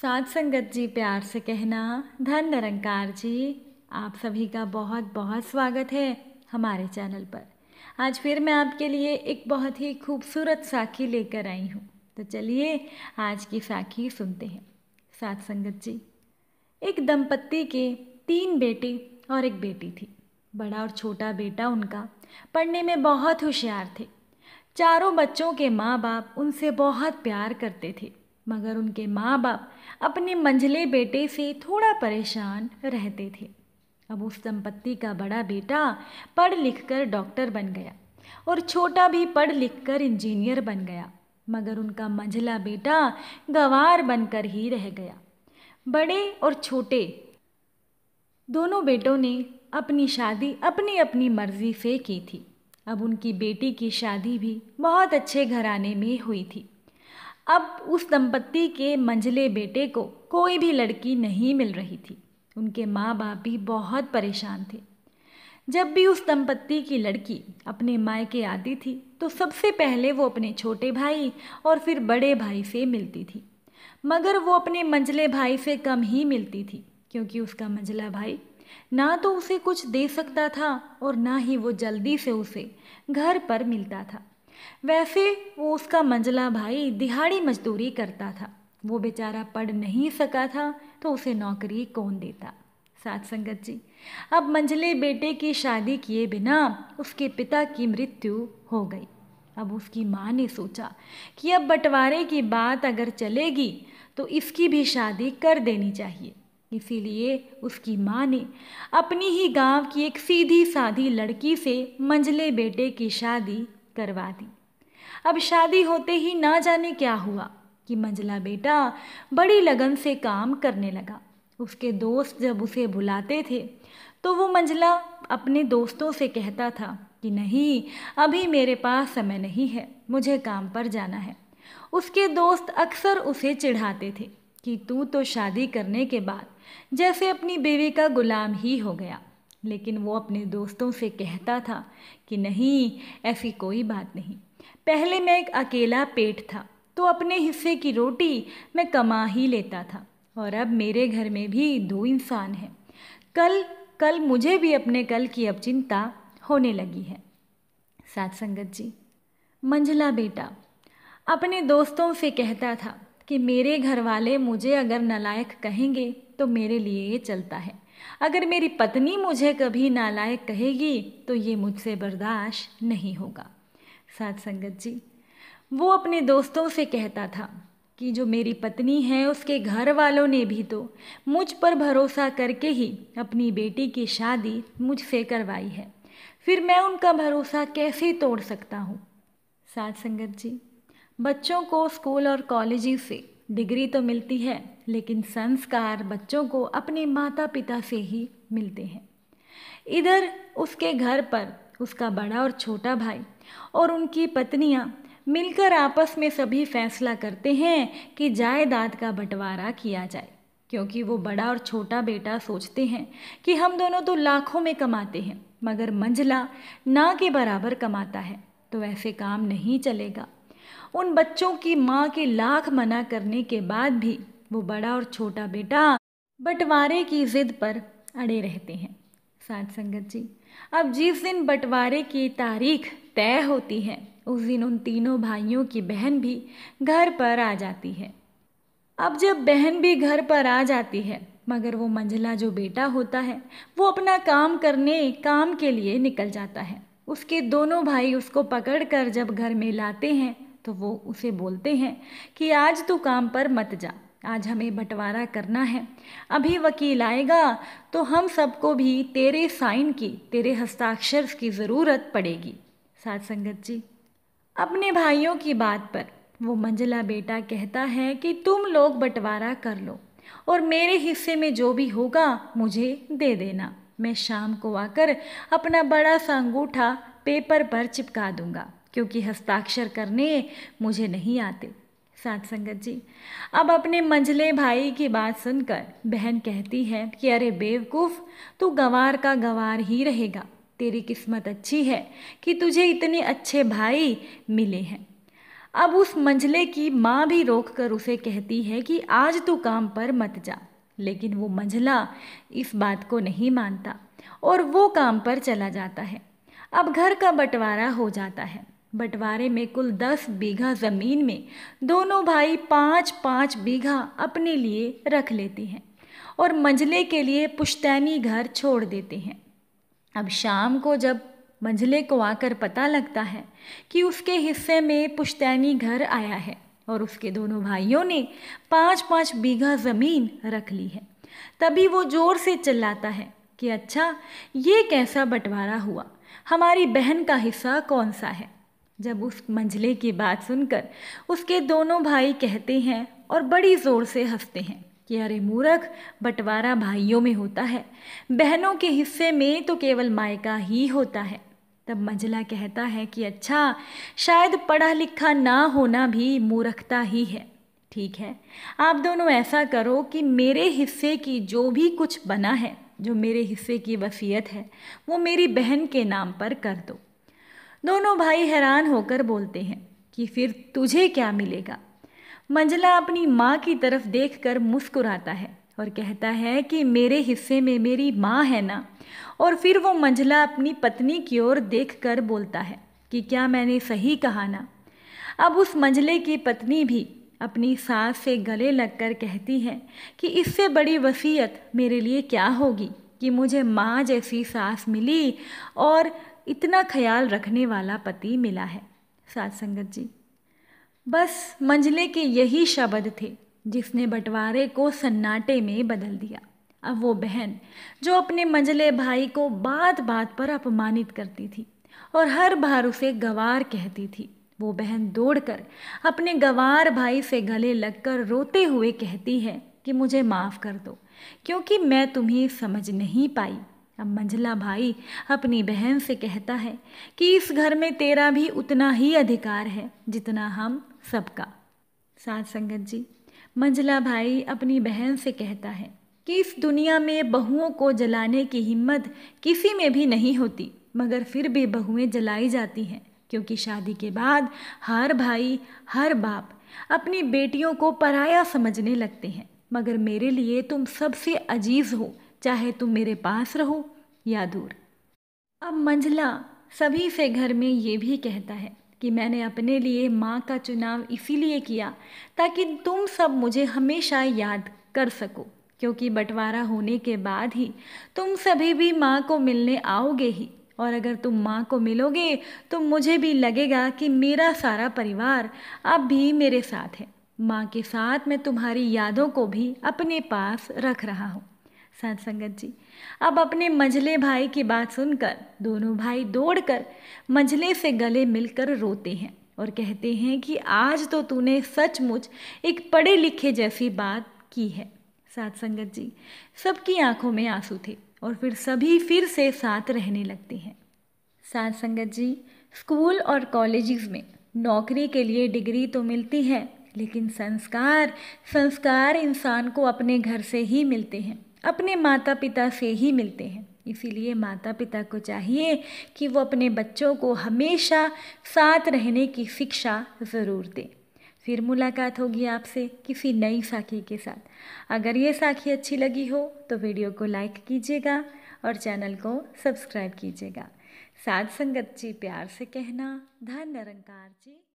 सात संगत जी प्यार से कहना धन निरंकार जी आप सभी का बहुत बहुत स्वागत है हमारे चैनल पर आज फिर मैं आपके लिए एक बहुत ही खूबसूरत साखी लेकर आई हूँ तो चलिए आज की साखी सुनते हैं सात संगत जी एक दंपत्ति के तीन बेटे और एक बेटी थी बड़ा और छोटा बेटा उनका पढ़ने में बहुत होशियार थे चारों बच्चों के माँ बाप उनसे बहुत प्यार करते थे मगर उनके माँ बाप अपने मंझले बेटे से थोड़ा परेशान रहते थे अब उस संपत्ति का बड़ा बेटा पढ़ लिख कर डॉक्टर बन गया और छोटा भी पढ़ लिख कर इंजीनियर बन गया मगर उनका मंझला बेटा गवार बनकर ही रह गया बड़े और छोटे दोनों बेटों ने अपनी शादी अपनी अपनी मर्जी से की थी अब उनकी बेटी की शादी भी बहुत अच्छे घराने में हुई थी अब उस दंपत्ति के मंझले बेटे को कोई भी लड़की नहीं मिल रही थी उनके माँ बाप भी बहुत परेशान थे जब भी उस दंपत्ति की लड़की अपने मायके आती थी तो सबसे पहले वो अपने छोटे भाई और फिर बड़े भाई से मिलती थी मगर वो अपने मंझले भाई से कम ही मिलती थी क्योंकि उसका मंझला भाई ना तो उसे कुछ दे सकता था और ना ही वो जल्दी से उसे घर पर मिलता था वैसे वो उसका मंजला भाई दिहाड़ी मजदूरी करता था वो बेचारा पढ़ नहीं सका था तो उसे नौकरी कौन देता साथ संगत जी अब मंझले बेटे की शादी किए बिना उसके पिता की मृत्यु हो गई अब उसकी माँ ने सोचा कि अब बंटवारे की बात अगर चलेगी तो इसकी भी शादी कर देनी चाहिए इसीलिए उसकी माँ ने अपनी ही गांव की एक सीधी साधी लड़की से मंझले बेटे की शादी करवा दी अब शादी होते ही ना जाने क्या हुआ कि मंजला बेटा बड़ी लगन से काम करने लगा उसके दोस्त जब उसे बुलाते थे तो वो मंजला अपने दोस्तों से कहता था कि नहीं अभी मेरे पास समय नहीं है मुझे काम पर जाना है उसके दोस्त अक्सर उसे चिढ़ाते थे कि तू तो शादी करने के बाद जैसे अपनी बीवी का गुलाम ही हो गया लेकिन वो अपने दोस्तों से कहता था कि नहीं ऐसी कोई बात नहीं पहले मैं एक अकेला पेट था तो अपने हिस्से की रोटी मैं कमा ही लेता था और अब मेरे घर में भी दो इंसान हैं कल कल मुझे भी अपने कल की अब चिंता होने लगी है सात संगत जी मंझला बेटा अपने दोस्तों से कहता था कि मेरे घर वाले मुझे अगर नलायक कहेंगे तो मेरे लिए ये चलता है अगर मेरी पत्नी मुझे कभी नालायक कहेगी तो ये मुझसे बर्दाश्त नहीं होगा साथ संगत जी वो अपने दोस्तों से कहता था कि जो मेरी पत्नी है उसके घर वालों ने भी तो मुझ पर भरोसा करके ही अपनी बेटी की शादी मुझसे करवाई है फिर मैं उनका भरोसा कैसे तोड़ सकता हूँ साथ संगत जी बच्चों को स्कूल और कॉलेज से डिग्री तो मिलती है लेकिन संस्कार बच्चों को अपने माता पिता से ही मिलते हैं इधर उसके घर पर उसका बड़ा और छोटा भाई और उनकी पत्नियाँ मिलकर आपस में सभी फैसला करते हैं कि जायदाद का बंटवारा किया जाए क्योंकि वो बड़ा और छोटा बेटा सोचते हैं कि हम दोनों तो लाखों में कमाते हैं मगर मंझला ना के बराबर कमाता है तो ऐसे काम नहीं चलेगा उन बच्चों की माँ के लाख मना करने के बाद भी वो बड़ा और छोटा बेटा बंटवारे की जिद पर अड़े रहते हैं साथ संगत जी अब जिस दिन बंटवारे की तारीख तय होती है उस दिन उन तीनों भाइयों की बहन भी घर पर आ जाती है अब जब बहन भी घर पर आ जाती है मगर वो मंझला जो बेटा होता है वो अपना काम करने काम के लिए निकल जाता है उसके दोनों भाई उसको पकड़ कर जब घर में लाते हैं तो वो उसे बोलते हैं कि आज तू काम पर मत जा आज हमें बंटवारा करना है अभी वकील आएगा तो हम सबको भी तेरे साइन की तेरे हस्ताक्षर की ज़रूरत पड़ेगी साध संगत जी अपने भाइयों की बात पर वो मंजला बेटा कहता है कि तुम लोग बंटवारा कर लो और मेरे हिस्से में जो भी होगा मुझे दे देना मैं शाम को आकर अपना बड़ा सा अंगूठा पेपर पर चिपका दूंगा क्योंकि हस्ताक्षर करने मुझे नहीं आते साथ संगत जी अब अपने मंझले भाई की बात सुनकर बहन कहती है कि अरे बेवकूफ़ तू गवार का गवार ही रहेगा तेरी किस्मत अच्छी है कि तुझे इतने अच्छे भाई मिले हैं अब उस मंझले की माँ भी रोक कर उसे कहती है कि आज तू काम पर मत जा लेकिन वो मंझला इस बात को नहीं मानता और वो काम पर चला जाता है अब घर का बंटवारा हो जाता है बंटवारे में कुल दस बीघा ज़मीन में दोनों भाई पाँच पाँच बीघा अपने लिए रख लेते हैं और मंजले के लिए पुश्तैनी घर छोड़ देते हैं अब शाम को जब मंजले को आकर पता लगता है कि उसके हिस्से में पुश्तैनी घर आया है और उसके दोनों भाइयों ने पाँच पाँच बीघा ज़मीन रख ली है तभी वो ज़ोर से चिल्लाता है कि अच्छा ये कैसा बंटवारा हुआ हमारी बहन का हिस्सा कौन सा है जब उस मंझले की बात सुनकर उसके दोनों भाई कहते हैं और बड़ी ज़ोर से हंसते हैं कि अरे मूर्ख बंटवारा भाइयों में होता है बहनों के हिस्से में तो केवल मायका ही होता है तब मंझला कहता है कि अच्छा शायद पढ़ा लिखा ना होना भी मूर्खता ही है ठीक है आप दोनों ऐसा करो कि मेरे हिस्से की जो भी कुछ बना है जो मेरे हिस्से की वसीयत है वो मेरी बहन के नाम पर कर दो दोनों भाई हैरान होकर बोलते हैं कि फिर तुझे क्या मिलेगा मंजला अपनी माँ की तरफ कर मुस्कुराता है और कहता है कि मेरे हिस्से में मेरी माँ है ना और फिर वो मंजला अपनी पत्नी की ओर कर बोलता है कि क्या मैंने सही कहा ना अब उस मंजले की पत्नी भी अपनी सास से गले लगकर कहती है कि इससे बड़ी वसीयत मेरे लिए क्या होगी कि मुझे माँ जैसी सास मिली और इतना ख्याल रखने वाला पति मिला है साध संगत जी बस मंजले के यही शब्द थे जिसने बंटवारे को सन्नाटे में बदल दिया अब वो बहन जो अपने मंजले भाई को बात बात पर अपमानित करती थी और हर बार उसे गवार कहती थी वो बहन दौड़कर अपने गवार भाई से गले लगकर रोते हुए कहती है कि मुझे माफ़ कर दो क्योंकि मैं तुम्हें समझ नहीं पाई अब मंझला भाई अपनी बहन से कहता है कि इस घर में तेरा भी उतना ही अधिकार है जितना हम सबका सात संगत जी मंझला भाई अपनी बहन से कहता है कि इस दुनिया में बहुओं को जलाने की हिम्मत किसी में भी नहीं होती मगर फिर भी बहुएं जलाई जाती हैं क्योंकि शादी के बाद हर भाई हर बाप अपनी बेटियों को पराया समझने लगते हैं मगर मेरे लिए तुम सबसे अजीज़ हो चाहे तुम मेरे पास रहो या दूर अब मंझला सभी से घर में ये भी कहता है कि मैंने अपने लिए माँ का चुनाव इसीलिए किया ताकि तुम सब मुझे हमेशा याद कर सको क्योंकि बंटवारा होने के बाद ही तुम सभी भी माँ को मिलने आओगे ही और अगर तुम माँ को मिलोगे तो मुझे भी लगेगा कि मेरा सारा परिवार अब भी मेरे साथ है माँ के साथ मैं तुम्हारी यादों को भी अपने पास रख रहा हूँ साध संगत जी अब अपने मझले भाई की बात सुनकर दोनों भाई दौड़कर मझले से गले मिलकर रोते हैं और कहते हैं कि आज तो तूने सचमुच एक पढ़े लिखे जैसी बात की है साध संगत जी सबकी आंखों में आंसू थे और फिर सभी फिर से साथ रहने लगते हैं साध संगत जी स्कूल और कॉलेजेस में नौकरी के लिए डिग्री तो मिलती है लेकिन संस्कार संस्कार इंसान को अपने घर से ही मिलते हैं अपने माता पिता से ही मिलते हैं इसीलिए माता पिता को चाहिए कि वो अपने बच्चों को हमेशा साथ रहने की शिक्षा ज़रूर दें फिर मुलाकात होगी आपसे किसी नई साखी के साथ अगर ये साखी अच्छी लगी हो तो वीडियो को लाइक कीजिएगा और चैनल को सब्सक्राइब कीजिएगा साथ संगत जी प्यार से कहना धन निरंकार जी